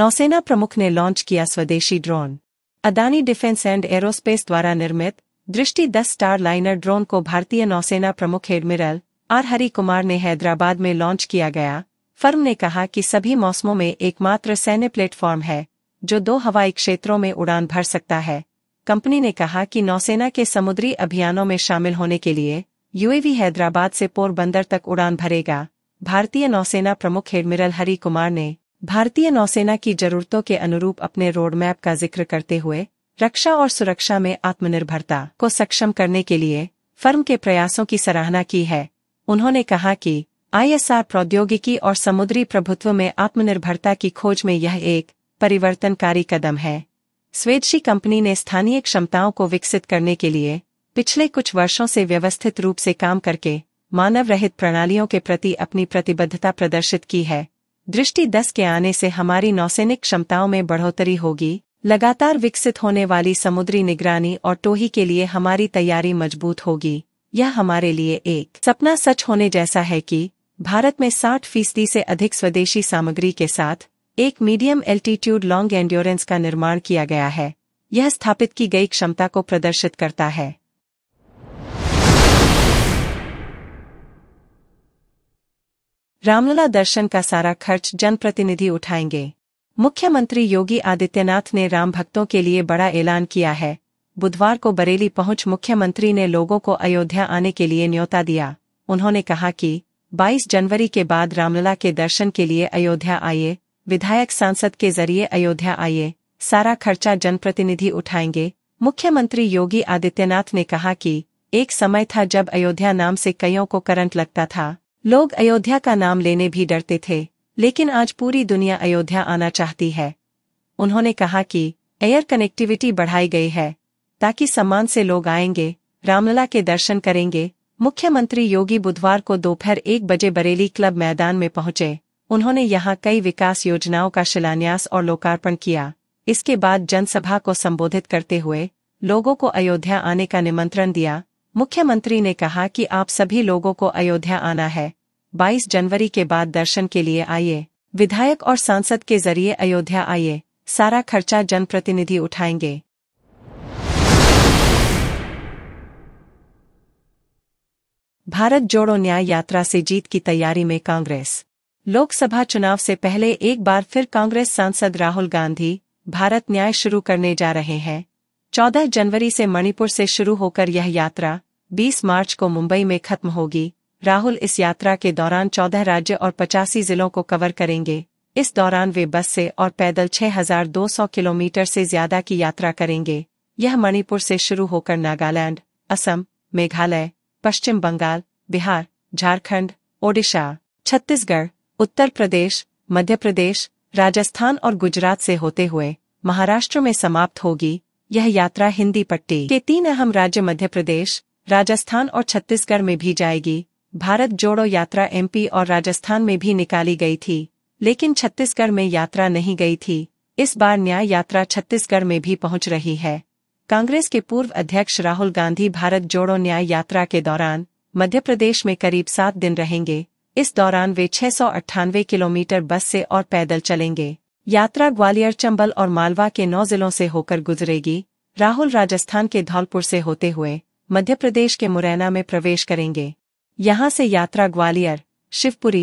नौसेना प्रमुख ने लॉन्च किया स्वदेशी drone Adani Defence and Aerospace द्वारा निर्मित दृष्टि दस स्टार लाइनर ड्रोन को भारतीय नौसेना प्रमुख एडमिरल आर हरि कुमार ने हैदराबाद में लॉन्च किया गया फर्म ने कहा कि सभी मौसमों में एकमात्र सैन्य प्लेटफॉर्म है जो दो हवाई क्षेत्रों में उड़ान भर सकता है कंपनी ने कहा कि नौसेना के समुद्री अभियानों में शामिल होने के लिए यूएवी हैदराबाद से पोरबंदर तक उड़ान भरेगा भारतीय नौसेना प्रमुख एडमिरल हरि कुमार ने भारतीय नौसेना की जरूरतों के अनुरूप अपने रोडमैप का जिक्र करते हुए रक्षा और सुरक्षा में आत्मनिर्भरता को सक्षम करने के लिए फर्म के प्रयासों की सराहना की है उन्होंने कहा कि आईएसआर प्रौद्योगिकी और समुद्री प्रभुत्व में आत्मनिर्भरता की खोज में यह एक परिवर्तनकारी कदम है स्वेदशी कंपनी ने स्थानीय क्षमताओं को विकसित करने के लिए पिछले कुछ वर्षों से व्यवस्थित रूप से काम करके मानव रहित प्रणालियों के प्रति अपनी प्रतिबद्धता प्रदर्शित की है दृष्टि दस के आने से हमारी नौसैनिक क्षमताओं में बढ़ोतरी होगी लगातार विकसित होने वाली समुद्री निगरानी और टोही के लिए हमारी तैयारी मजबूत होगी यह हमारे लिए एक सपना सच होने जैसा है कि भारत में साठ फीसदी से अधिक स्वदेशी सामग्री के साथ एक मीडियम एल्टीट्यूड लॉन्ग एंड्योरेंस का निर्माण किया गया है यह स्थापित की गई क्षमता को प्रदर्शित करता है रामलला दर्शन का सारा खर्च जनप्रतिनिधि उठाएंगे मुख्यमंत्री योगी आदित्यनाथ ने राम भक्तों के लिए बड़ा ऐलान किया है बुधवार को बरेली पहुंच मुख्यमंत्री ने लोगों को अयोध्या आने के लिए न्योता दिया उन्होंने कहा कि 22 जनवरी के बाद रामलला के दर्शन के लिए अयोध्या आइए विधायक सांसद के जरिए अयोध्या आइए सारा खर्चा जनप्रतिनिधि उठाएंगे मुख्यमंत्री योगी आदित्यनाथ ने कहा कि एक समय था जब अयोध्या नाम से कईयों को करंट लगता था लोग अयोध्या का नाम लेने भी डरते थे लेकिन आज पूरी दुनिया अयोध्या आना चाहती है उन्होंने कहा कि एयर कनेक्टिविटी बढ़ाई गई है ताकि सम्मान से लोग आएंगे रामलला के दर्शन करेंगे मुख्यमंत्री योगी बुधवार को दोपहर एक बजे बरेली क्लब मैदान में पहुंचे उन्होंने यहां कई विकास योजनाओं का शिलान्यास और लोकार्पण किया इसके बाद जनसभा को संबोधित करते हुए लोगों को अयोध्या आने का निमंत्रण दिया मुख्यमंत्री ने कहा कि आप सभी लोगों को अयोध्या आना है 22 जनवरी के बाद दर्शन के लिए आइए विधायक और सांसद के जरिए अयोध्या आइए सारा खर्चा जनप्रतिनिधि उठाएंगे भारत जोड़ो न्याय यात्रा से जीत की तैयारी में कांग्रेस लोकसभा चुनाव से पहले एक बार फिर कांग्रेस सांसद राहुल गांधी भारत न्याय शुरू करने जा रहे हैं 14 जनवरी से मणिपुर से शुरू होकर यह यात्रा 20 मार्च को मुंबई में खत्म होगी राहुल इस यात्रा के दौरान 14 राज्य और पचासी जिलों को कवर करेंगे इस दौरान वे बस से और पैदल 6,200 किलोमीटर से ज्यादा की यात्रा करेंगे यह मणिपुर से शुरू होकर नागालैंड असम मेघालय पश्चिम बंगाल बिहार झारखंड ओडिशा छत्तीसगढ़ उत्तर प्रदेश मध्य प्रदेश राजस्थान और गुजरात से होते हुए महाराष्ट्र में समाप्त होगी यह यात्रा हिंदी पट्टी के तीन अहम राज्य मध्य प्रदेश राजस्थान और छत्तीसगढ़ में भी जाएगी भारत जोड़ो यात्रा एमपी और राजस्थान में भी निकाली गई थी लेकिन छत्तीसगढ़ में यात्रा नहीं गई थी इस बार न्याय यात्रा छत्तीसगढ़ में भी पहुंच रही है कांग्रेस के पूर्व अध्यक्ष राहुल गांधी भारत जोड़ो न्याय यात्रा के दौरान मध्य प्रदेश में करीब सात दिन रहेंगे इस दौरान वे छह किलोमीटर बस से और पैदल चलेंगे यात्रा ग्वालियर चंबल और मालवा के नौ जिलों से होकर गुजरेगी राहुल राजस्थान के धौलपुर से होते हुए मध्य प्रदेश के मुरैना में प्रवेश करेंगे यहाँ से यात्रा ग्वालियर शिवपुरी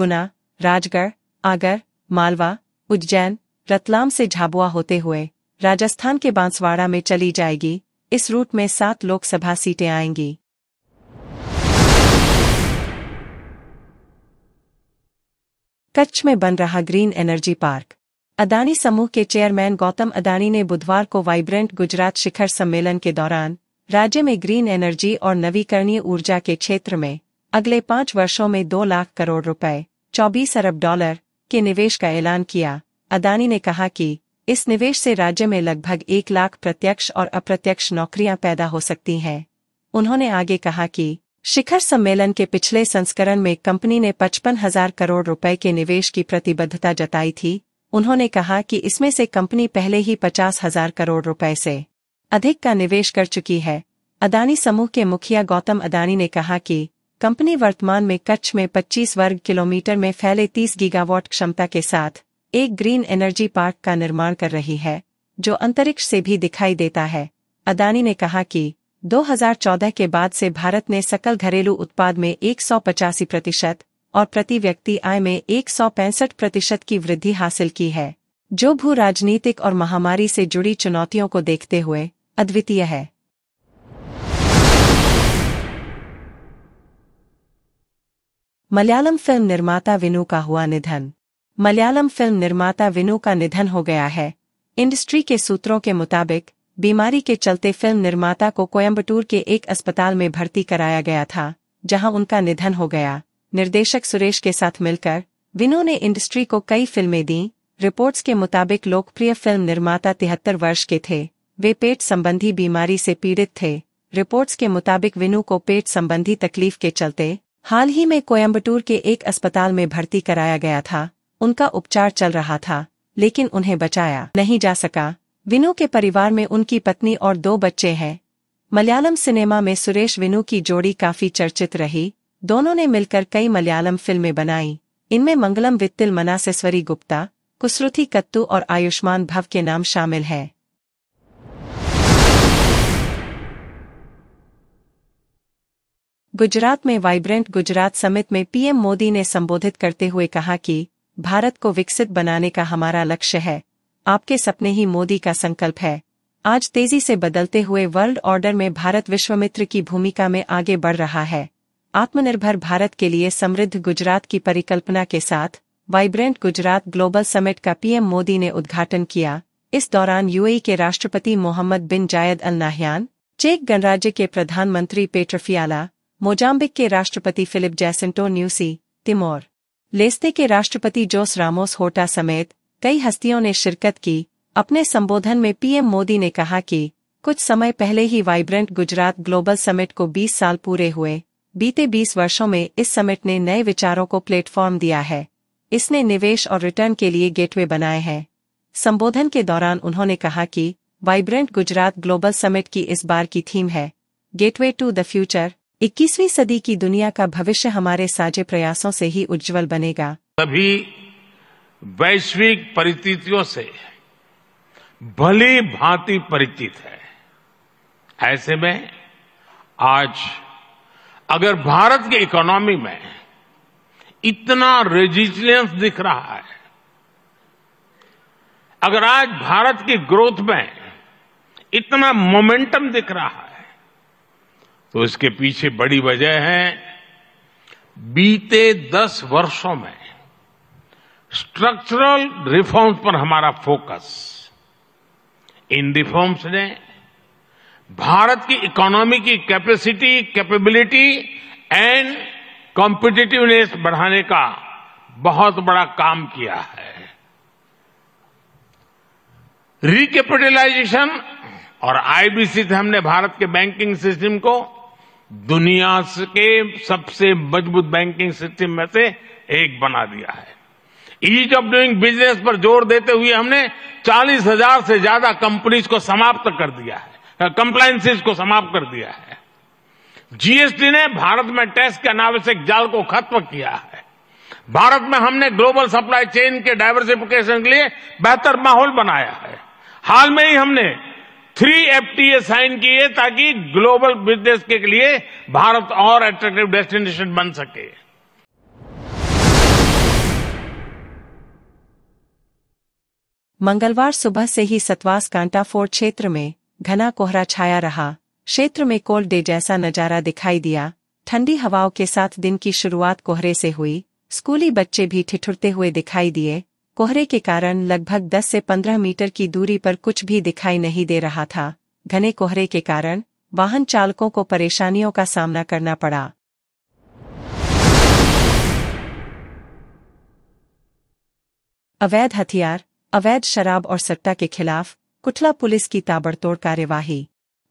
गुना राजगढ़ आगर मालवा उज्जैन रतलाम से झाबुआ होते हुए राजस्थान के बांसवाड़ा में चली जाएगी इस रूट में सात लोकसभा सीटें आएंगी कच्छ में बन रहा ग्रीन एनर्जी पार्क अदानी समूह के चेयरमैन गौतम अदानी ने बुधवार को वाइब्रेंट गुजरात शिखर सम्मेलन के दौरान राज्य में ग्रीन एनर्जी और नवीकरणीय ऊर्जा के क्षेत्र में अगले पांच वर्षों में दो लाख करोड़ रुपए चौबीस अरब डॉलर के निवेश का ऐलान किया अदानी ने कहा कि इस निवेश से राज्य में लगभग एक लाख प्रत्यक्ष और अप्रत्यक्ष नौकरियां पैदा हो सकती हैं उन्होंने आगे कहा कि शिखर सम्मेलन के पिछले संस्करण में कंपनी ने पचपन हजार करोड़ रुपए के निवेश की प्रतिबद्धता जताई थी उन्होंने कहा कि इसमें से कंपनी पहले ही पचास हजार करोड़ रुपए से अधिक का निवेश कर चुकी है अदानी समूह के मुखिया गौतम अदानी ने कहा कि कंपनी वर्तमान में कच्छ में 25 वर्ग किलोमीटर में फैले 30 गीगावाट क्षमता के साथ एक ग्रीन एनर्जी पार्क का निर्माण कर रही है जो अंतरिक्ष से भी दिखाई देता है अदानी ने कहा कि 2014 के बाद से भारत ने सकल घरेलू उत्पाद में एक प्रतिशत और प्रति व्यक्ति आय में एक प्रतिशत की वृद्धि हासिल की है जो भू राजनीतिक और महामारी से जुड़ी चुनौतियों को देखते हुए अद्वितीय है मलयालम फिल्म निर्माता विनु का हुआ निधन मलयालम फिल्म निर्माता विनु का निधन हो गया है इंडस्ट्री के सूत्रों के मुताबिक बीमारी के चलते फिल्म निर्माता को कोयम्बटूर के एक अस्पताल में भर्ती कराया गया था जहां उनका निधन हो गया निर्देशक सुरेश के साथ मिलकर विनो ने इंडस्ट्री को कई फिल्में दी रिपोर्ट्स के मुताबिक लोकप्रिय फिल्म निर्माता तिहत्तर वर्ष के थे वे पेट संबंधी बीमारी से पीड़ित थे रिपोर्ट्स के मुताबिक विनू को पेट संबंधी तकलीफ के चलते हाल ही में कोयम्बटूर के एक अस्पताल में भर्ती कराया गया था उनका उपचार चल रहा था लेकिन उन्हें बचाया नहीं जा सका विनू के परिवार में उनकी पत्नी और दो बच्चे हैं मलयालम सिनेमा में सुरेश विनू की जोड़ी काफी चर्चित रही दोनों ने मिलकर कई मलयालम फिल्में बनाई इनमें मंगलम वित्तिल मनासेस्वरी गुप्ता कुसरुथी कत्तू और आयुष्मान भव के नाम शामिल हैं गुजरात में वाइब्रेंट गुजरात समिट में पीएम मोदी ने संबोधित करते हुए कहा कि भारत को विकसित बनाने का हमारा लक्ष्य है आपके सपने ही मोदी का संकल्प है आज तेजी से बदलते हुए वर्ल्ड ऑर्डर में भारत विश्वमित्र की भूमिका में आगे बढ़ रहा है आत्मनिर्भर भारत के लिए समृद्ध गुजरात की परिकल्पना के साथ वाइब्रेंट गुजरात ग्लोबल समिट का पीएम मोदी ने उद्घाटन किया इस दौरान यूएई के राष्ट्रपति मोहम्मद बिन जायद अल नाहयान चेक गणराज्य के प्रधानमंत्री पेट्रफियाला मोजाम्बिक के राष्ट्रपति फिलिप जैसेंटो न्यूसी तिमोर लेस्ते के राष्ट्रपति जोस रामोस होटा समेत कई हस्तियों ने शिरकत की अपने संबोधन में पीएम मोदी ने कहा कि कुछ समय पहले ही वाइब्रेंट गुजरात ग्लोबल समिट को 20 साल पूरे हुए बीते 20 वर्षों में इस समिट ने नए विचारों को प्लेटफॉर्म दिया है इसने निवेश और रिटर्न के लिए गेटवे बनाए हैं संबोधन के दौरान उन्होंने कहा कि वाइब्रेंट गुजरात ग्लोबल समिट की इस बार की थीम है गेटवे टू द फ्यूचर 21वीं सदी की दुनिया का भविष्य हमारे साझे प्रयासों से ही उज्जवल बनेगा सभी वैश्विक परिस्थितियों से भली भांति परिचित है ऐसे में आज अगर भारत की इकोनॉमी में इतना रेजिस्टेंस दिख रहा है अगर आज भारत की ग्रोथ में इतना मोमेंटम दिख रहा है तो इसके पीछे बड़ी वजह है बीते दस वर्षों में स्ट्रक्चरल रिफॉर्म्स पर हमारा फोकस इन रिफॉर्म्स ने भारत की इकोनॉमी की कैपेसिटी कैपेबिलिटी एंड कॉम्पिटिटिवनेस बढ़ाने का बहुत बड़ा काम किया है रिकैपिटलाइजेशन और आईबीसी से हमने भारत के बैंकिंग सिस्टम को दुनिया के सबसे मजबूत बैंकिंग सिस्टम में से एक बना दिया है ईज ऑफ डूइंग बिजनेस पर जोर देते हुए हमने चालीस हजार से ज्यादा कंपनीज को समाप्त कर दिया है कंप्लायसेज को समाप्त कर दिया है जीएसटी ने भारत में टैक्स के अनावश्यक जाल को खत्म किया है भारत में हमने ग्लोबल सप्लाई चेन के डायवर्सिफिकेशन के लिए बेहतर माहौल बनाया है हाल में ही हमने थ्री एफटीए साइन किए ताकि ग्लोबल बिजनेस के लिए भारत और अट्रैक्टिव डेस्टिनेशन बन सके मंगलवार सुबह से ही सतवास कांटाफोर क्षेत्र में घना कोहरा छाया रहा क्षेत्र में कोल्ड डे जैसा नजारा दिखाई दिया ठंडी हवाओं के साथ दिन की शुरुआत कोहरे से हुई स्कूली बच्चे भी ठिठुरते हुए दिखाई दिए कोहरे के कारण लगभग 10 से 15 मीटर की दूरी पर कुछ भी दिखाई नहीं दे रहा था घने कोहरे के कारण वाहन चालकों को परेशानियों का सामना करना पड़ा अवैध हथियार अवैध शराब और सट्टा के खिलाफ कुटला पुलिस की ताबड़तोड़ कार्यवाही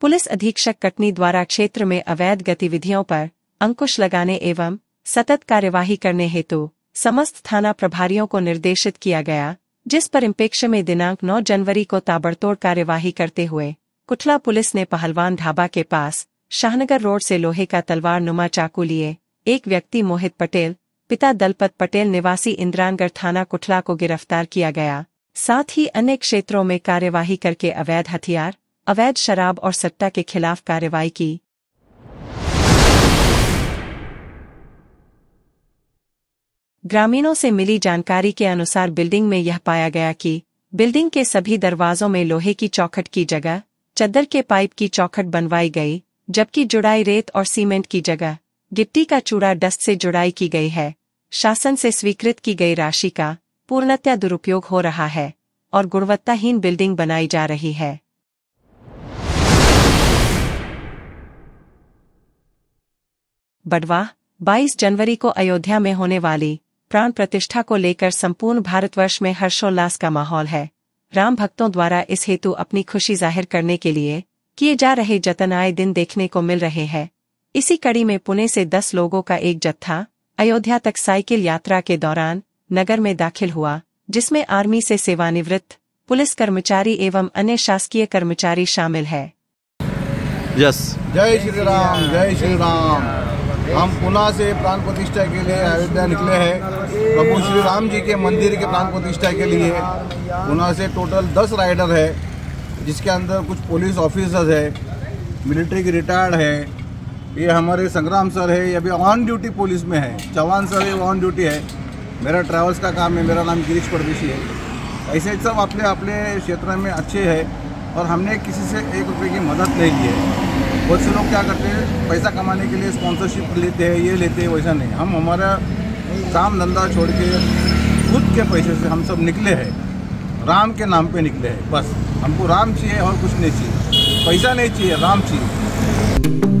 पुलिस अधीक्षक कटनी द्वारा क्षेत्र में अवैध गतिविधियों पर अंकुश लगाने एवं सतत कार्यवाही करने हेतु समस्त थाना प्रभारियों को निर्देशित किया गया जिस पर इम्पेक्ष में दिनांक 9 जनवरी को ताबड़तोड़ कार्यवाही करते हुए कुठला पुलिस ने पहलवान ढाबा के पास शाहनगर रोड से लोहे का तलवार नुमा चाकू लिए एक व्यक्ति मोहित पटेल पिता दलपत पटेल निवासी इंद्रानगढ़ थाना कुठला को गिरफ्तार किया गया साथ ही अन्य क्षेत्रों में कार्यवाही करके अवैध हथियार अवैध शराब और सट्टा के खिलाफ कार्रवाई की ग्रामीणों से मिली जानकारी के अनुसार बिल्डिंग में यह पाया गया कि बिल्डिंग के सभी दरवाजों में लोहे की चौखट की जगह चद्दर के पाइप की चौखट बनवाई गई जबकि जुड़ाई रेत और सीमेंट की जगह गिट्टी का चूड़ा डस्ट से जुड़ाई की गई है शासन से स्वीकृत की गई राशि का पूर्णतया दुरुपयोग हो रहा है और गुणवत्ताहीन बिल्डिंग बनाई जा रही है बडवा 22 जनवरी को अयोध्या में होने वाली प्राण प्रतिष्ठा को लेकर संपूर्ण भारतवर्ष में हर्षोल्लास का माहौल है राम भक्तों द्वारा इस हेतु अपनी खुशी जाहिर करने के लिए किए जा रहे जतन आए दिन देखने को मिल रहे हैं इसी कड़ी में पुणे से दस लोगों का एक जत्था अयोध्या तक साइकिल यात्रा के दौरान नगर में दाखिल हुआ जिसमें आर्मी से सेवानिवृत्त पुलिस कर्मचारी एवं अन्य शासकीय कर्मचारी शामिल है यस जय श्री राम जय श्री राम हम पुना से प्राण प्रतिष्ठा के लिए अयोध्या निकले हैं प्रभु श्री राम जी के मंदिर के प्राण प्रतिष्ठा के लिए पुना से टोटल दस राइडर है जिसके अंदर कुछ पुलिस ऑफिसर्स है मिलिट्री के रिटायर्ड है ये हमारे संग्राम सर है ये अभी ऑन ड्यूटी पुलिस में है चौहान सर ये ऑन ड्यूटी है मेरा ट्रैवल्स का काम है मेरा नाम गिरीश परदेशी है ऐसे सब अपने अपने क्षेत्र में अच्छे हैं और हमने किसी से एक रुपये की मदद नहीं ली है बहुत से लोग क्या करते हैं पैसा कमाने के लिए स्पॉन्सरशिप लेते हैं ये लेते हैं वैसा नहीं हम हमारा काम धंधा छोड़ के खुद के पैसे से हम सब निकले हैं राम के नाम पे निकले हैं बस हमको राम चाहिए और कुछ नहीं चाहिए पैसा नहीं चाहिए राम चाहिए